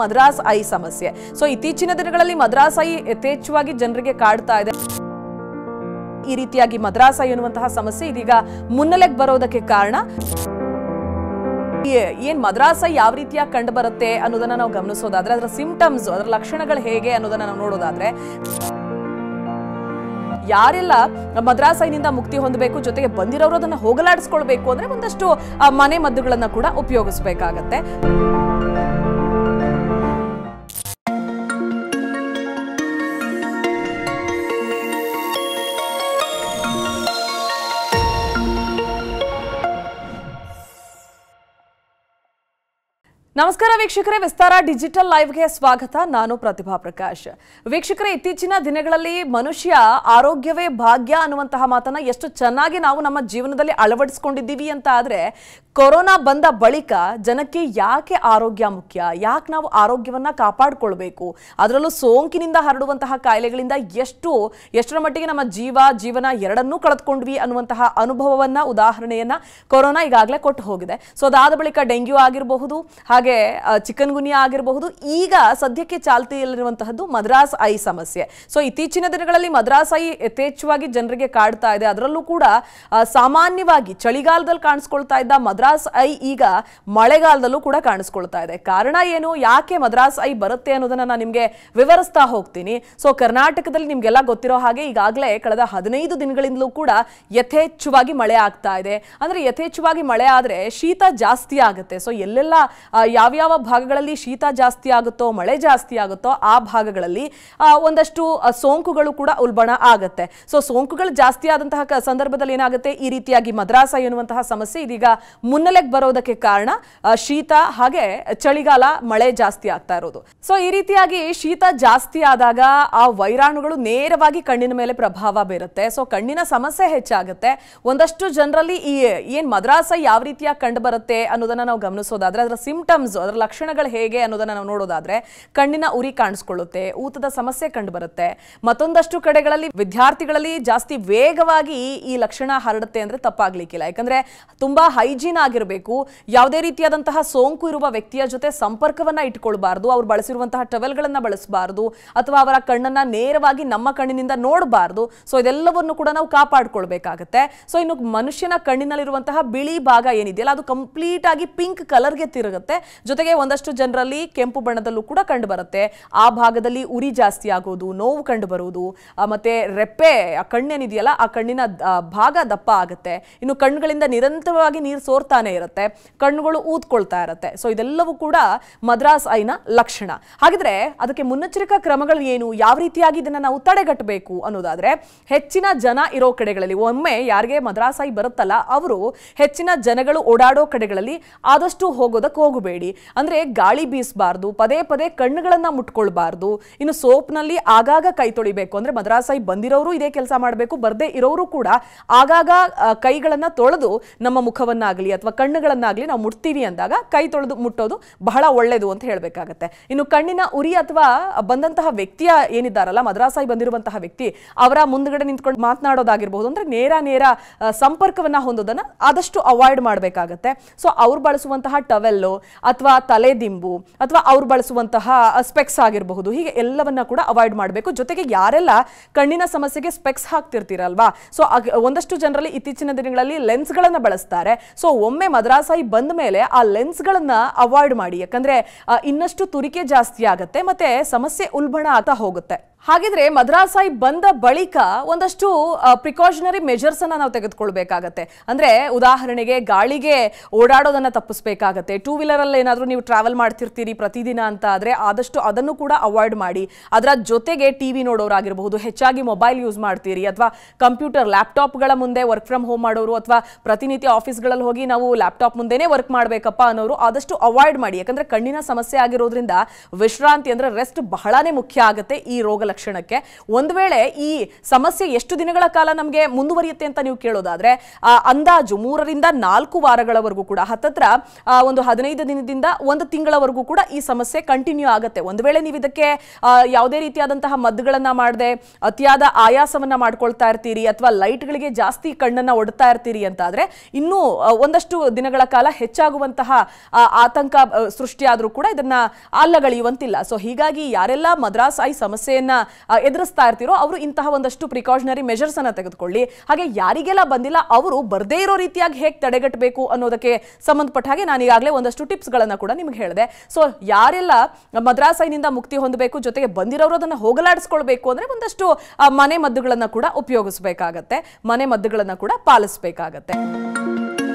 Madras eye ಸಮಸ್ಯೆ so ಇತ್ತೀಚಿನ ದಿನಗಳಲ್ಲಿ ಮದ್ರಾಸ್ ಐ ಯಥೇಚ್ಛವಾಗಿ ಜನರಿಗೆ ಕಾಡ್ತಾ ಇದೆ ಈ ರೀತಿಯಾಗಿ ಮದ್ರಾಸ್ ಐ ಎನ್ನುವಂತಹ ಸಮಸ್ಯೆ ಇದೀಗ ಮುನ್ನೆಲೆಗೆ ಬರೋದಕ್ಕೆ ಕಾರಣ ಏನ್ ಮದ್ರಾಸ್ ಐ ಯಾವ ರೀತಿಯಾಗಿ ಕಂಡು ಬರುತ್ತೆ ಅನ್ನೋದನ್ನ ನಾವು ಗಮನಿಸೋದಾದ್ರೆ ಅದರ ಸಿಂಪ್ಟಮ್ಸ್ ಅದರ ಲಕ್ಷಣಗಳು ಹೇಗೆ ಅನ್ನೋದನ್ನ ನಾವು ನೋಡೋದಾದ್ರೆ ಯಾರೆಲ್ಲ ಮದ್ರಾಸ್ ಐನಿಂದ ಮುಕ್ತಿ ಹೊಂದಬೇಕು ಜೊತೆಗೆ ಬಂದಿರೋರು ಅದನ್ನ ಹೋಗಲಾಡಿಸ್ಕೊಳ್ಬೇಕು ಅಂದ್ರೆ ಒಂದಷ್ಟು ಮನೆ ಮದ್ದುಗಳನ್ನ ಕೂಡ ಉಪಯೋಗಿಸ್ಬೇಕಾಗತ್ತೆ ನಮಸ್ಕಾರ ವೀಕ್ಷಕರೇ ವಿಸ್ತಾರ ಡಿಜಿಟಲ್ ಲೈವ್ಗೆ ಸ್ವಾಗತ ನಾನು ಪ್ರತಿಭಾ ಪ್ರಕಾಶ್ ವೀಕ್ಷಕರೇ ಇತ್ತೀಚಿನ ದಿನಗಳಲ್ಲಿ ಮನುಷ್ಯ ಆರೋಗ್ಯವೇ ಭಾಗ್ಯ ಅನ್ನುವಂತಹ ಮಾತನ್ನ ಎಷ್ಟು ಚೆನ್ನಾಗಿ ನಾವು ನಮ್ಮ ಜೀವನದಲ್ಲಿ ಅಳವಡಿಸ್ಕೊಂಡಿದ್ದೀವಿ ಅಂತ ಆದರೆ ಕೊರೋನಾ ಬಂದ ಬಳಿಕ ಜನಕ್ಕೆ ಯಾಕೆ ಆರೋಗ್ಯ ಮುಖ್ಯ ಯಾಕೆ ನಾವು ಆರೋಗ್ಯವನ್ನ ಕಾಪಾಡಿಕೊಳ್ಬೇಕು ಅದರಲ್ಲೂ ಸೋಂಕಿನಿಂದ ಹರಡುವಂತಹ ಕಾಯಿಲೆಗಳಿಂದ ಎಷ್ಟು ಎಷ್ಟರ ಮಟ್ಟಿಗೆ ನಮ್ಮ ಜೀವ ಜೀವನ ಎರಡನ್ನೂ ಕಳೆದುಕೊಂಡ್ವಿ ಅನ್ನುವಂತಹ ಅನುಭವವನ್ನ ಉದಾಹರಣೆಯನ್ನ ಕೊರೋನಾ ಈಗಾಗಲೇ ಕೊಟ್ಟು ಹೋಗಿದೆ ಸೊ ಅದಾದ ಬಳಿಕ ಡೆಂಗ್ಯೂ ಆಗಿರಬಹುದು ಹಾಗೆ ಚಿಕನ್ ಗುನಿಯಾ ಆಗಿರಬಹುದು ಈಗ ಸದ್ಯಕ್ಕೆ ಚಾಲ್ತಿಯಲ್ಲಿರುವಂತಹದ್ದು ಮದ್ರಾಸ್ ಐ ಸಮಸ್ಯೆ ಸೊ ಇತ್ತೀಚಿನ ದಿನಗಳಲ್ಲಿ ಮದ್ರಾಸ್ ಐ ಯಥೇಚ್ಛವಾಗಿ ಜನರಿಗೆ ಕಾಡ್ತಾ ಇದೆ ಅದರಲ್ಲೂ ಕೂಡ ಸಾಮಾನ್ಯವಾಗಿ ಚಳಿಗಾಲದಲ್ಲಿ ಕಾಣಿಸ್ಕೊಳ್ತಾ ಇದ್ದ ಮದ್ರಾಸ್ ಐ ಈಗ ಮಳೆಗಾಲದಲ್ಲೂ ಕೂಡ ಕಾಣಿಸ್ಕೊಳ್ತಾ ಇದೆ ಕಾರಣ ಏನು ಯಾಕೆ ಮದ್ರಾಸ್ ಐ ಬರುತ್ತೆ ಅನ್ನೋದನ್ನ ನಾನು ನಿಮಗೆ ವಿವರಿಸ್ತಾ ಹೋಗ್ತೀನಿ ಸೊ ಕರ್ನಾಟಕದಲ್ಲಿ ನಿಮ್ಗೆಲ್ಲ ಗೊತ್ತಿರೋ ಹಾಗೆ ಈಗಾಗಲೇ ಕಳೆದ ಹದಿನೈದು ದಿನಗಳಿಂದಲೂ ಕೂಡ ಯಥೇಚ್ಛವಾಗಿ ಮಳೆ ಆಗ್ತಾ ಇದೆ ಅಂದ್ರೆ ಯಥೇಚ್ಛವಾಗಿ ಮಳೆ ಆದ್ರೆ ಶೀತ ಜಾಸ್ತಿ ಆಗುತ್ತೆ ಸೊ ಎಲ್ಲೆಲ್ಲ ಯಾವ ಯಾವ ಭಾಗಗಳಲ್ಲಿ ಶೀತ ಜಾಸ್ತಿ ಆಗುತ್ತೋ ಮಳೆ ಜಾಸ್ತಿ ಆಗುತ್ತೋ ಆ ಭಾಗಗಳಲ್ಲಿ ಒಂದಷ್ಟು ಸೋಂಕುಗಳು ಕೂಡ ಉಲ್ಬಣ ಆಗುತ್ತೆ ಸೊ ಸೋಂಕುಗಳು ಜಾಸ್ತಿ ಆದಂತಹ ಸಂದರ್ಭದಲ್ಲಿ ಏನಾಗುತ್ತೆ ಈ ರೀತಿಯಾಗಿ ಮದ್ರಾಸ ಎನ್ನುವಂತಹ ಸಮಸ್ಯೆ ಇದೀಗ ಮುನ್ನೆಲೆಗೆ ಬರೋದಕ್ಕೆ ಕಾರಣ ಶೀತ ಹಾಗೆ ಚಳಿಗಾಲ ಮಳೆ ಜಾಸ್ತಿ ಆಗ್ತಾ ಇರೋದು ಸೊ ಈ ರೀತಿಯಾಗಿ ಶೀತ ಜಾಸ್ತಿ ಆದಾಗ ಆ ವೈರಾಣುಗಳು ನೇರವಾಗಿ ಕಣ್ಣಿನ ಮೇಲೆ ಪ್ರಭಾವ ಬೀರುತ್ತೆ ಸೊ ಕಣ್ಣಿನ ಸಮಸ್ಯೆ ಹೆಚ್ಚಾಗುತ್ತೆ ಒಂದಷ್ಟು ಜನರಲ್ಲಿ ಈ ಏನ್ ಮದ್ರಾಸ ಯಾವ ರೀತಿಯಾಗಿ ಕಂಡು ಬರುತ್ತೆ ಅನ್ನೋದನ್ನ ನಾವು ಗಮನಿಸೋದಾದ್ರೆ ಅದರ ಸಿಂಪ್ಟಮ್ ಸಿಂಪ್ಟಮ್ಸ್ ಅದರ ಲಕ್ಷಣಗಳು ಹೇಗೆ ಅನ್ನೋದನ್ನ ನಾವು ನೋಡೋದಾದ್ರೆ ಕಣ್ಣಿನ ಉರಿ ಕಾಣಿಸ್ಕೊಳ್ಳುತ್ತೆ ಊತದ ಸಮಸ್ಯೆ ಕಂಡುಬರುತ್ತೆ ಮತ್ತೊಂದಷ್ಟು ಕಡೆಗಳಲ್ಲಿ ವಿದ್ಯಾರ್ಥಿಗಳಲ್ಲಿ ಜಾಸ್ತಿ ವೇಗವಾಗಿ ಈ ಲಕ್ಷಣ ಹರಡುತ್ತೆ ಅಂದ್ರೆ ತಪ್ಪಾಗ್ಲಿಕ್ಕಿಲ್ಲ ಯಾಕಂದ್ರೆ ತುಂಬಾ ಹೈಜೀನ್ ಆಗಿರಬೇಕು ಯಾವುದೇ ರೀತಿಯಾದಂತಹ ಸೋಂಕು ಇರುವ ವ್ಯಕ್ತಿಯ ಜೊತೆ ಸಂಪರ್ಕವನ್ನ ಇಟ್ಕೊಳ್ಬಾರ್ದು ಅವ್ರು ಬಳಸಿರುವಂತಹ ಟವೆಲ್ಗಳನ್ನು ಬಳಸಬಾರ್ದು ಅಥವಾ ಅವರ ಕಣ್ಣನ್ನ ನೇರವಾಗಿ ನಮ್ಮ ಕಣ್ಣಿನಿಂದ ನೋಡಬಾರ್ದು ಸೊ ಇದೆಲ್ಲವನ್ನು ಕೂಡ ನಾವು ಕಾಪಾಡ್ಕೊಳ್ಬೇಕಾಗತ್ತೆ ಸೊ ಇನ್ನು ಮನುಷ್ಯನ ಕಣ್ಣಿನಲ್ಲಿರುವಂತಹ ಬಿಳಿ ಭಾಗ ಏನಿದೆಯಲ್ಲ ಅದು ಕಂಪ್ಲೀಟ್ ಆಗಿ ಪಿಂಕ್ ಕಲರ್ಗೆ ತಿರುಗುತ್ತೆ ಜೊತೆಗೆ ಒಂದಷ್ಟು ಜನರಲ್ಲಿ ಕೆಂಪು ಬಣ್ಣದಲ್ಲೂ ಕೂಡ ಕಂಡು ಬರುತ್ತೆ ಆ ಭಾಗದಲ್ಲಿ ಉರಿ ಜಾಸ್ತಿ ಆಗೋದು ನೋವು ಕಂಡು ಬರುವುದು ಮತ್ತೆ ರೆಪ್ಪೆ ಆ ಕಣ್ಣೇನಿದೆಯಲ್ಲ ಆ ಕಣ್ಣಿನ ಭಾಗ ದಪ್ಪ ಆಗುತ್ತೆ ಇನ್ನು ಕಣ್ಣುಗಳಿಂದ ನಿರಂತರವಾಗಿ ನೀರು ಸೋರ್ತಾನೆ ಇರುತ್ತೆ ಕಣ್ಣುಗಳು ಊದ್ಕೊಳ್ತಾ ಇರುತ್ತೆ ಸೊ ಇದೆಲ್ಲವೂ ಕೂಡ ಮದ್ರಾಸ್ ಐನ ಲಕ್ಷಣ ಹಾಗಿದ್ರೆ ಅದಕ್ಕೆ ಮುನ್ನೆಚ್ಚರಿಕಾ ಕ್ರಮಗಳು ಏನು ಯಾವ ರೀತಿಯಾಗಿ ಇದನ್ನ ನಾವು ತಡೆಗಟ್ಟಬೇಕು ಅನ್ನೋದಾದ್ರೆ ಹೆಚ್ಚಿನ ಜನ ಇರೋ ಕಡೆಗಳಲ್ಲಿ ಒಮ್ಮೆ ಯಾರಿಗೆ ಮದ್ರಾಸ್ ಐ ಬರುತ್ತಲ್ಲ ಅವರು ಹೆಚ್ಚಿನ ಜನಗಳು ಓಡಾಡೋ ಕಡೆಗಳಲ್ಲಿ ಆದಷ್ಟು ಹೋಗೋದಕ್ಕೆ ಹೋಗಬೇಡಿ ಅಂದ್ರೆ ಅಂದರೆ ಗಾಳಿ ಬೀಸಬಾರ್ದು ಪದೇ ಪದೇ ಕಣ್ಣುಗಳನ್ನು ಮುಟ್ಕೊಳ್ಬಾರ್ದು ಇನ್ನು ಸೋಪ್ನಲ್ಲಿ ಆಗಾಗ ಕೈ ತೊಳಿಬೇಕು ಅಂದರೆ ಮದ್ರಾಸಾಯಿ ಬಂದಿರೋರು ಇದೇ ಕೆಲಸ ಮಾಡಬೇಕು ಬರದೇ ಇರೋರು ಕೂಡ ಆಗಾಗ ಕೈಗಳನ್ನು ತೊಳೆದು ನಮ್ಮ ಮುಖವನ್ನಾಗಲಿ ಅಥವಾ ಕಣ್ಣುಗಳನ್ನಾಗಲಿ ನಾವು ಮುಟ್ತೀವಿ ಅಂದಾಗ ಕೈ ತೊಳೆದು ಮುಟ್ಟೋದು ಬಹಳ ಒಳ್ಳೆಯದು ಅಂತ ಹೇಳಬೇಕಾಗತ್ತೆ ಇನ್ನು ಕಣ್ಣಿನ ಉರಿ ಅಥವಾ ಬಂದಂತಹ ವ್ಯಕ್ತಿಯ ಏನಿದ್ದಾರಲ್ಲ ಮದ್ರಾಸಾಯಿ ಬಂದಿರುವಂತಹ ವ್ಯಕ್ತಿ ಅವರ ಮುಂದ್ಗಡೆ ನಿಂತ್ಕೊಂಡು ಮಾತನಾಡೋದಾಗಿರ್ಬೋದು ಅಂದ್ರೆ ನೇರ ನೇರ ಸಂಪರ್ಕವನ್ನ ಹೊಂದೋದನ್ನು ಆದಷ್ಟು ಅವಾಯ್ಡ್ ಮಾಡಬೇಕಾಗತ್ತೆ ಸೊ ಅವ್ರು ಬಳಸುವಂತಹ ಟವೆಲ್ಲು ಅಥವಾ ತಲೆ ದಿಂಬು ಅಥವಾ ಅವ್ರು ಬಳಸುವಂತಹ ಸ್ಪೆಕ್ಸ್ ಆಗಿರಬಹುದು ಹೀಗೆ ಎಲ್ಲವನ್ನ ಕೂಡ ಅವಾಯ್ಡ್ ಮಾಡಬೇಕು ಜೊತೆಗೆ ಯಾರೆಲ್ಲ ಕಣ್ಣಿನ ಸಮಸ್ಯೆಗೆ ಸ್ಪೆಕ್ಸ್ ಹಾಕ್ತಿರ್ತೀರಲ್ವಾ ಸೊ ಒಂದಷ್ಟು ಜನರಲ್ಲಿ ಇತ್ತೀಚಿನ ದಿನಗಳಲ್ಲಿ ಲೆನ್ಸ್ಗಳನ್ನು ಬಳಸ್ತಾರೆ ಸೊ ಒಮ್ಮೆ ಮದ್ರಾಸಾಯಿ ಬಂದ ಮೇಲೆ ಆ ಲೆನ್ಸ್ಗಳನ್ನು ಅವಾಯ್ಡ್ ಮಾಡಿ ಯಾಕಂದರೆ ಇನ್ನಷ್ಟು ತುರಿಕೆ ಜಾಸ್ತಿ ಆಗುತ್ತೆ ಮತ್ತು ಸಮಸ್ಯೆ ಉಲ್ಬಣ ಆತ ಹೋಗುತ್ತೆ ಹಾಗಿದ್ರೆ ಮದ್ರಾಸಾಯಿ ಬಂದ ಬಳಿಕ ಒಂದಷ್ಟು ಪ್ರಿಕಾಷನರಿ ಮೆಜರ್ಸ್ ಅನ್ನ ನಾವು ತೆಗೆದುಕೊಳ್ಬೇಕಾಗತ್ತೆ ಅಂದ್ರೆ ಉದಾಹರಣೆಗೆ ಗಾಳಿಗೆ ಓಡಾಡೋದನ್ನ ತಪ್ಪಿಸ್ಬೇಕಾಗತ್ತೆ ಟೂ ವೀಲರ್ ಅಲ್ಲಿ ಏನಾದರೂ ನೀವು ಟ್ರಾವೆಲ್ ಮಾಡ್ತಿರ್ತೀರಿ ಪ್ರತಿದಿನ ಅಂತ ಆದ್ರೆ ಆದಷ್ಟು ಅದನ್ನು ಕೂಡ ಅವಾಯ್ಡ್ ಮಾಡಿ ಅದರ ಜೊತೆಗೆ ಟಿವಿ ನೋಡೋರಾಗಿರಬಹುದು ಹೆಚ್ಚಾಗಿ ಮೊಬೈಲ್ ಯೂಸ್ ಮಾಡ್ತೀರಿ ಅಥವಾ ಕಂಪ್ಯೂಟರ್ ಲ್ಯಾಪ್ಟಾಪ್ಗಳ ಮುಂದೆ ವರ್ಕ್ ಫ್ರಮ್ ಹೋಮ್ ಮಾಡೋರು ಅಥವಾ ಪ್ರತಿನಿತ್ಯ ಆಫೀಸ್ಗಳಲ್ಲಿ ಹೋಗಿ ನಾವು ಲ್ಯಾಪ್ಟಾಪ್ ಮುಂದೆನೇ ವರ್ಕ್ ಮಾಡಬೇಕಪ್ಪ ಅನ್ನೋರು ಆದಷ್ಟು ಅವಾಯ್ಡ್ ಮಾಡಿ ಯಾಕಂದ್ರೆ ಕಣ್ಣಿನ ಸಮಸ್ಯೆ ಆಗಿರೋದ್ರಿಂದ ವಿಶ್ರಾಂತಿ ಅಂದ್ರೆ ರೆಸ್ಟ್ ಬಹಳಾನೇ ಮುಖ್ಯ ಆಗುತ್ತೆ ಈ ರೋಗ ಲಕ್ಷಣಕ್ಕೆ ಒಂದು ವೇಳೆ ಈ ಸಮಸ್ಯೆ ಎಷ್ಟು ದಿನಗಳ ಕಾಲ ನಮಗೆ ಮುಂದುವರಿಯುತ್ತೆ ಅಂತ ನೀವು ಕೇಳೋದಾದ್ರೆ ಅಂದಾಜು ಮೂರರಿಂದ ನಾಲ್ಕು ವಾರಗಳವರೆಗೂ ಕೂಡ ಹತ್ತತ್ರ ಒಂದು ಹದಿನೈದು ದಿನದಿಂದ ಒಂದು ತಿಂಗಳವರೆಗೂ ಕೂಡ ಈ ಸಮಸ್ಯೆ ಕಂಟಿನ್ಯೂ ಆಗುತ್ತೆ ಒಂದು ವೇಳೆ ನೀವು ಇದಕ್ಕೆ ಯಾವುದೇ ರೀತಿಯಾದಂತಹ ಮದ್ದುಗಳನ್ನ ಮಾಡದೆ ಅತಿಯಾದ ಆಯಾಸವನ್ನ ಮಾಡ್ಕೊಳ್ತಾ ಇರ್ತೀರಿ ಅಥವಾ ಲೈಟ್ಗಳಿಗೆ ಜಾಸ್ತಿ ಕಣ್ಣನ್ನ ಒಡ್ತಾ ಇರ್ತೀರಿ ಅಂತ ಆದ್ರೆ ಇನ್ನೂ ಒಂದಷ್ಟು ದಿನಗಳ ಕಾಲ ಹೆಚ್ಚಾಗುವಂತಹ ಆತಂಕ ಸೃಷ್ಟಿಯಾದರೂ ಕೂಡ ಇದನ್ನ ಅಲ್ಲಗಳೆಯುವಂತಿಲ್ಲ ಸೊ ಹೀಗಾಗಿ ಯಾರೆಲ್ಲ ಮದ್ರಾಸ್ ಐ ಸಮಸ್ಯೆಯನ್ನ ಎದುರಿಸ್ತಾ ಇರ್ತಿರೋ ಅವರು ಇಂತಹ ಒಂದಷ್ಟು ಪ್ರಿಕಾಷನರಿ ಮೆಷರ್ಸ್ ಅನ್ನ ತೆಗೆದುಕೊಳ್ಳಿ ಹಾಗೆ ಯಾರಿಗೆಲ್ಲ ಬಂದಿಲ್ಲ ಅವರು ಬರದೇ ಇರೋ ರೀತಿಯಾಗಿ ಹೇಗೆ ತಡೆಗಟ್ಟಬೇಕು ಅನ್ನೋದಕ್ಕೆ ಸಂಬಂಧಪಟ್ಟ ಹಾಗೆ ನಾನು ಈಗಾಗಲೇ ಒಂದಷ್ಟು ಗಳನ್ನ ಕೂಡ ನಿಮ್ಗೆ ಹೇಳಿದೆ ಸೊ ಯಾರೆಲ್ಲ ಮದ್ರಾಸೈನಿಂದ ಮುಕ್ತಿ ಹೊಂದಬೇಕು ಜೊತೆಗೆ ಬಂದಿರೋರು ಅದನ್ನು ಹೋಗಲಾಡಿಸ್ಕೊಳ್ಬೇಕು ಅಂದ್ರೆ ಒಂದಷ್ಟು ಮನೆ ಮದ್ದುಗಳನ್ನು ಕೂಡ ಉಪಯೋಗಿಸಬೇಕಾಗತ್ತೆ ಮನೆ ಮದ್ದುಗಳನ್ನು ಕೂಡ ಪಾಲಿಸಬೇಕಾಗತ್ತೆ